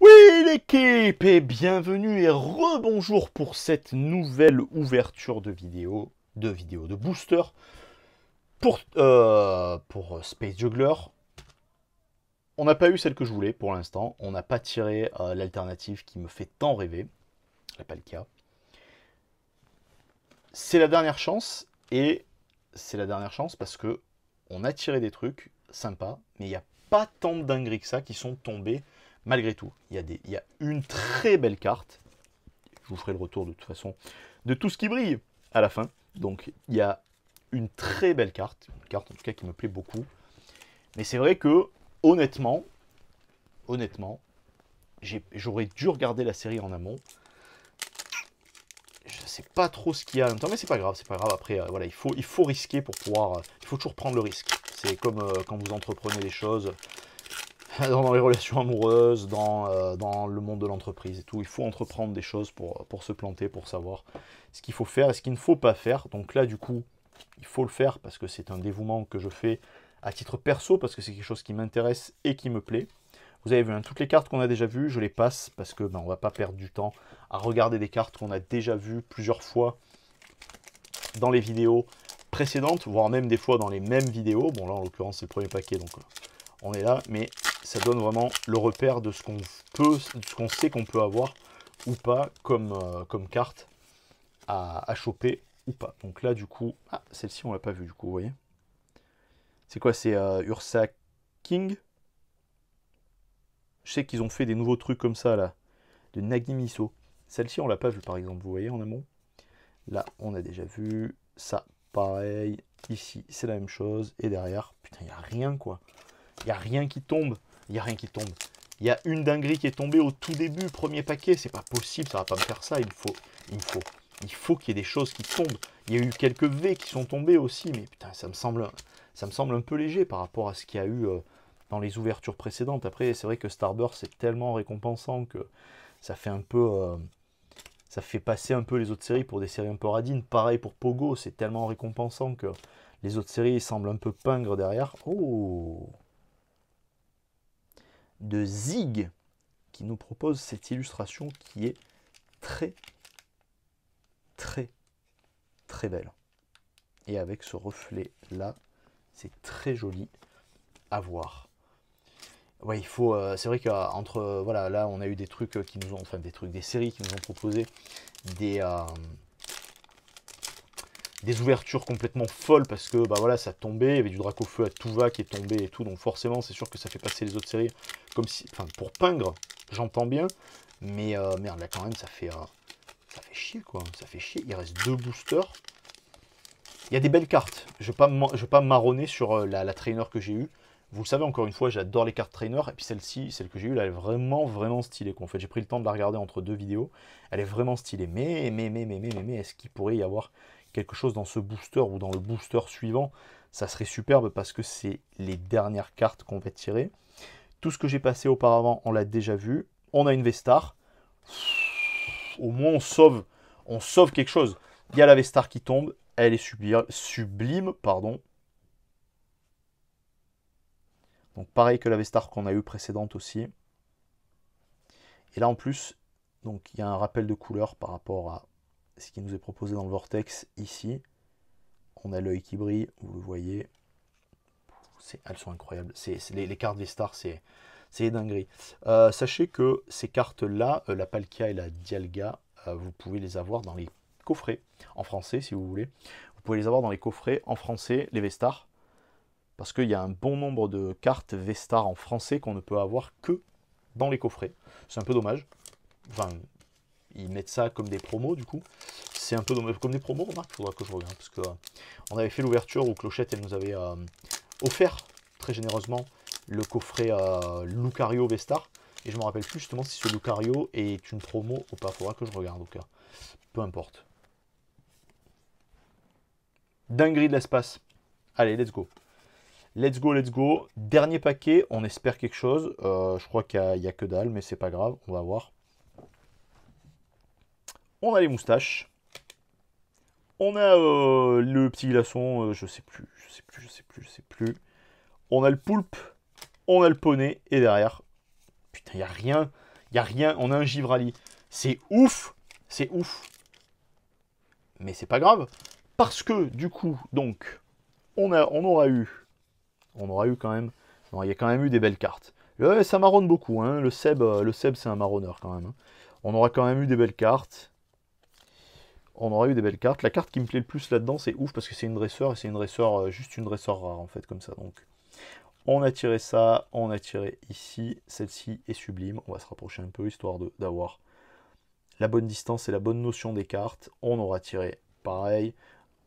Oui l'équipe et bienvenue et rebonjour pour cette nouvelle ouverture de vidéo, de vidéo de booster pour, euh, pour euh, Space Juggler. On n'a pas eu celle que je voulais pour l'instant, on n'a pas tiré euh, l'alternative qui me fait tant rêver, la pas le cas. C'est la dernière chance et c'est la dernière chance parce que on a tiré des trucs sympas, mais il n'y a pas tant de dingueries que ça qui sont tombés malgré tout, il y, a une très belle carte. Je vous ferai le retour de toute façon de tout ce qui brille à la fin. Donc il y a une très belle carte, une carte en tout cas qui me plaît beaucoup. Mais c'est vrai que, honnêtement, honnêtement, j'aurais dû regarder la série en amont. Je ne sais pas trop ce qu'il y a même temps, mais c'est pas grave, c'est pas grave. Après, euh, voilà, il faut, il faut risquer pour pouvoir. Euh, il faut toujours prendre le risque. C'est comme euh, quand vous entreprenez les choses, dans les relations amoureuses, dans, euh, dans le monde de l'entreprise et tout. Il faut entreprendre des choses pour, euh, pour se planter, pour savoir ce qu'il faut faire et ce qu'il ne faut pas faire. Donc là, du coup, il faut le faire parce que c'est un dévouement que je fais à titre perso, parce que c'est quelque chose qui m'intéresse et qui me plaît. Vous avez vu, hein, toutes les cartes qu'on a déjà vues, je les passe parce qu'on ben, on va pas perdre du temps à regarder des cartes qu'on a déjà vues plusieurs fois dans les vidéos précédentes, voire même des fois dans les mêmes vidéos. Bon là en l'occurrence c'est le premier paquet donc euh, on est là, mais ça donne vraiment le repère de ce qu'on peut, ce qu'on sait qu'on peut avoir ou pas comme, euh, comme carte à, choper ou pas. Donc là, du coup, ah, celle-ci, on l'a pas vue, du coup, vous voyez. C'est quoi C'est euh, Ursa King Je sais qu'ils ont fait des nouveaux trucs comme ça, là, de Nagimiso. Celle-ci, on l'a pas vue, par exemple, vous voyez, en amont. Là, on a déjà vu ça, pareil. Ici, c'est la même chose. Et derrière, putain, il n'y a rien, quoi. Il n'y a rien qui tombe. Il n'y a rien qui tombe. Il y a une dinguerie qui est tombée au tout début, premier paquet. C'est pas possible, ça va pas me faire ça. Il faut, il faut, il faut qu'il y ait des choses qui tombent. Il y a eu quelques V qui sont tombés aussi, mais putain, ça me semble, ça me semble un peu léger par rapport à ce qu'il y a eu euh, dans les ouvertures précédentes. Après, c'est vrai que Starburst c'est tellement récompensant que ça fait un peu, euh, ça fait passer un peu les autres séries pour des séries un peu radines. Pareil pour Pogo, c'est tellement récompensant que les autres séries semblent un peu pingres derrière. Oh de Zig qui nous propose cette illustration qui est très, très, très belle. Et avec ce reflet-là, c'est très joli à voir. Ouais, il faut. Euh, c'est vrai qu'entre euh, euh, voilà, là, on a eu des trucs qui nous ont, enfin des trucs, des séries qui nous ont proposé des des ouvertures complètement folles parce que bah voilà ça tombait, il y avait du Draco feu à tout va qui est tombé et tout, donc forcément c'est sûr que ça fait passer les autres séries comme si. Enfin pour pingre, j'entends bien, mais euh, merde là quand même ça fait euh, ça fait chier quoi, ça fait chier, il reste deux boosters. Il y a des belles cartes, je ne vais, pas pas marronner sur euh, la, trainer que j'ai eue. Vous le savez, encore une fois, j'adore les cartes trainer, et puis celle-ci, celle que j'ai eue, là, elle est vraiment, vraiment stylée. En fait, j'ai pris le temps de la regarder entre deux vidéos, elle est vraiment stylée. Mais, mais, mais, mais, mais, mais, mais est-ce qu'il pourrait y avoir quelque chose dans ce booster ou dans le booster suivant, ça serait superbe parce que c'est les dernières cartes qu'on va tirer. Tout ce que j'ai passé auparavant, on l'a déjà vu. On a une Vestar. Au moins, on sauve, on sauve quelque chose. Il y a la Vestar qui tombe. Elle est sublime, sublime pardon. Donc pareil que la Vestar qu'on a eu précédente aussi. Et là en plus, donc il y a un rappel de couleur par rapport à ce qui nous est proposé dans le vortex ici. On a l'œil qui brille, vous le voyez. Elles sont incroyables. les, cartes des stars, c'est c'est dinguerie. Euh, sachez que ces cartes-là, euh, la Palkia et la Dialga, euh, vous pouvez les avoir dans les coffrets en français, si vous voulez. Vous pouvez les avoir dans les coffrets en français, les Vestars, parce qu'il y a un bon nombre de cartes Vestars en français qu'on ne peut avoir que dans les coffrets. C'est un peu dommage. Enfin, ils mettent ça comme des promos du coup. C'est un peu comme des promos, remarque, il faudra que je regarde, parce que euh, on avait fait l'ouverture où Clochette, elle nous avait euh, offert très généreusement le coffret euh, Lucario Vestar. Et je me rappelle plus justement si ce Lucario est une promo ou pas, faudra que je regarde au cas. Peu importe. Dinguerie de l'espace. Allez, let's go. Let's go, let's go. Dernier paquet, on espère quelque chose. Euh, je crois qu'il n'y a, que dalle, mais c'est pas grave, on va voir. On a les moustaches. On a euh, le petit glaçon, euh, je sais plus, je sais plus, je sais plus, je sais plus. On a le poulpe, on a le poney, et derrière, putain, y a rien, y a rien, on a un givrali. C'est ouf, c'est ouf. Mais c'est pas grave, parce que du coup, donc, on, a, on aura eu, on aura eu quand même, il y a quand même eu des belles cartes. ça marronne beaucoup, hein. le Seb, euh, le Seb c'est un marronneur quand même. Hein. On aura quand même eu des belles cartes on aura eu des belles cartes. La carte qui me plaît le plus là-dedans, c'est ouf parce que c'est une dresseur et c'est une dresseur, euh, juste une dresseur rare en fait, comme ça. Donc, on a tiré ça, on a tiré ici. Celle-ci est sublime. On va se rapprocher un peu histoire d'avoir la bonne distance et la bonne notion des cartes. On aura tiré pareil.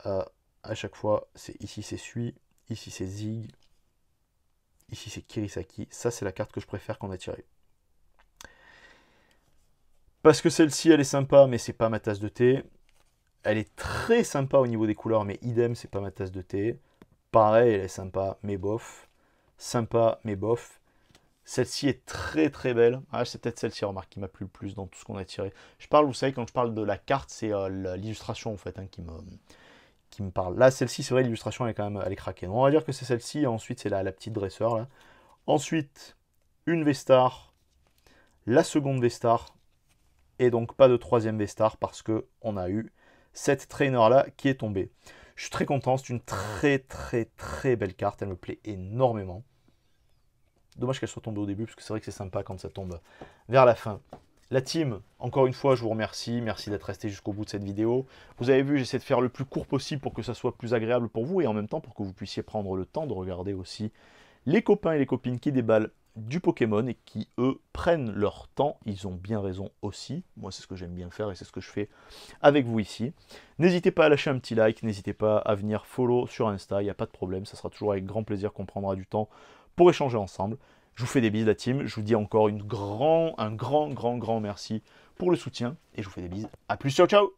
Euh, à chaque fois, c'est ici c'est Sui, ici c'est Zig, ici c'est Kirisaki. Ça, c'est la carte que je préfère qu'on a tirée. Parce que celle-ci, elle est sympa, mais c'est pas ma tasse de thé. Elle est très sympa au niveau des couleurs, mais idem, c'est pas ma tasse de thé. Pareil, elle est sympa, mais bof. Sympa, mais bof. Celle-ci est très très belle. Ah, c'est peut-être celle-ci, remarque, qui m'a plu le plus dans tout ce qu'on a tiré. Je parle, vous savez, quand je parle de la carte, c'est euh, l'illustration en fait hein, qui, me, qui me parle. Là, celle-ci, c'est vrai, l'illustration, elle est quand même elle est craquée. on va dire que c'est celle-ci. Ensuite, c'est la, la petite dresseur. Là. Ensuite, une Vestar. star La seconde Vestar. Et donc, pas de troisième Vestar parce que on a eu cette trainer-là qui est tombée. Je suis très content, c'est une très très très belle carte, elle me plaît énormément. Dommage qu'elle soit tombée au début, parce que c'est vrai que c'est sympa quand ça tombe vers la fin. La team, encore une fois, je vous remercie. Merci d'être resté jusqu'au bout de cette vidéo. Vous avez vu, j'essaie de faire le plus court possible pour que ça soit plus agréable pour vous et en même temps pour que vous puissiez prendre le temps de regarder aussi les copains et les copines qui déballent du Pokémon et qui, eux, prennent leur temps. Ils ont bien raison aussi. Moi, c'est ce que j'aime bien faire et c'est ce que je fais avec vous ici. N'hésitez pas à lâcher un petit like, n'hésitez pas à venir follow sur Insta, il n'y a pas de problème. Ça sera toujours avec grand plaisir qu'on prendra du temps pour échanger ensemble. Je vous fais des bises, la team. Je vous dis encore une grand, un grand, grand, grand merci pour le soutien et je vous fais des bises. A plus, ciao, ciao